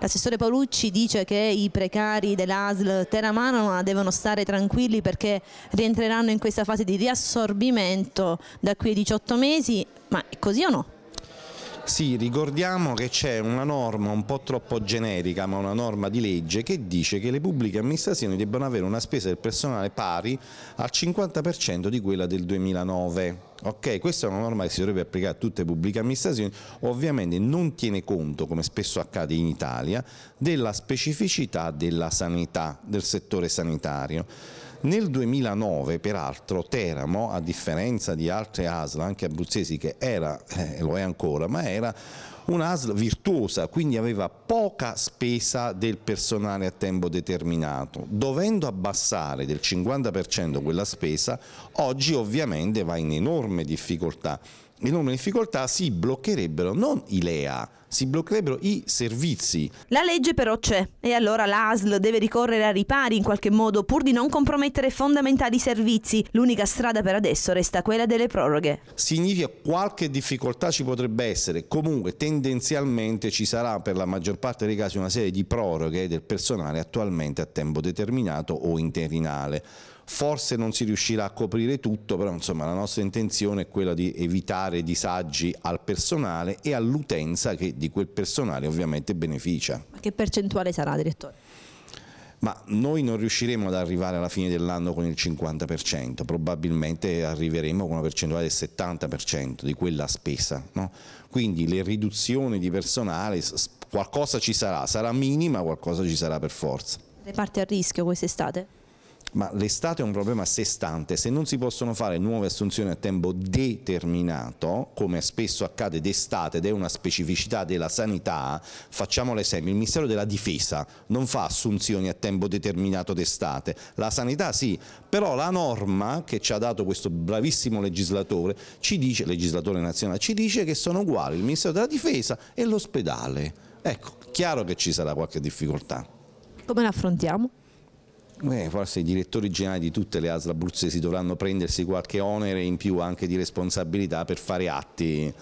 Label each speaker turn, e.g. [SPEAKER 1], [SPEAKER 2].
[SPEAKER 1] L'assessore Paolucci dice che i precari dell'ASL Teramano devono stare tranquilli perché rientreranno in questa fase di riassorbimento da qui a 18 mesi, ma è così o no?
[SPEAKER 2] Sì, ricordiamo che c'è una norma un po' troppo generica, ma una norma di legge che dice che le pubbliche amministrazioni debbano avere una spesa del personale pari al 50% di quella del 2009. Okay, questa è una norma che si dovrebbe applicare a tutte le pubbliche amministrazioni, ovviamente non tiene conto, come spesso accade in Italia, della specificità della sanità, del settore sanitario. Nel 2009 peraltro Teramo, a differenza di altre ASL anche abruzzesi che era, eh, lo è ancora, ma era un'ASL virtuosa, quindi aveva poca spesa del personale a tempo determinato. Dovendo abbassare del 50% quella spesa, oggi ovviamente va in enorme difficoltà enorme difficoltà, si bloccherebbero non i LEA, si bloccherebbero i servizi.
[SPEAKER 1] La legge però c'è e allora l'ASL deve ricorrere a ripari in qualche modo pur di non compromettere fondamentali servizi. L'unica strada per adesso resta quella delle proroghe.
[SPEAKER 2] Significa qualche difficoltà ci potrebbe essere, comunque tendenzialmente ci sarà per la maggior parte dei casi una serie di proroghe del personale attualmente a tempo determinato o interinale forse non si riuscirà a coprire tutto, però insomma la nostra intenzione è quella di evitare disagi al personale e all'utenza che di quel personale ovviamente beneficia.
[SPEAKER 1] Ma che percentuale sarà direttore?
[SPEAKER 2] Ma noi non riusciremo ad arrivare alla fine dell'anno con il 50%, probabilmente arriveremo con una percentuale del 70% di quella spesa. No? Quindi le riduzioni di personale, qualcosa ci sarà, sarà minima, qualcosa ci sarà per forza.
[SPEAKER 1] Le parti a rischio quest'estate?
[SPEAKER 2] ma l'estate è un problema a sé stante, se non si possono fare nuove assunzioni a tempo determinato, come spesso accade d'estate ed è una specificità della sanità, facciamo l'esempio, il Ministero della Difesa non fa assunzioni a tempo determinato d'estate, la sanità sì, però la norma che ci ha dato questo bravissimo legislatore, ci dice, legislatore nazionale, ci dice che sono uguali il Ministero della Difesa e l'ospedale. Ecco, chiaro che ci sarà qualche difficoltà.
[SPEAKER 1] Come la affrontiamo?
[SPEAKER 2] Beh, forse i direttori generali di tutte le ASL abruzzesi dovranno prendersi qualche onere in più anche di responsabilità per fare atti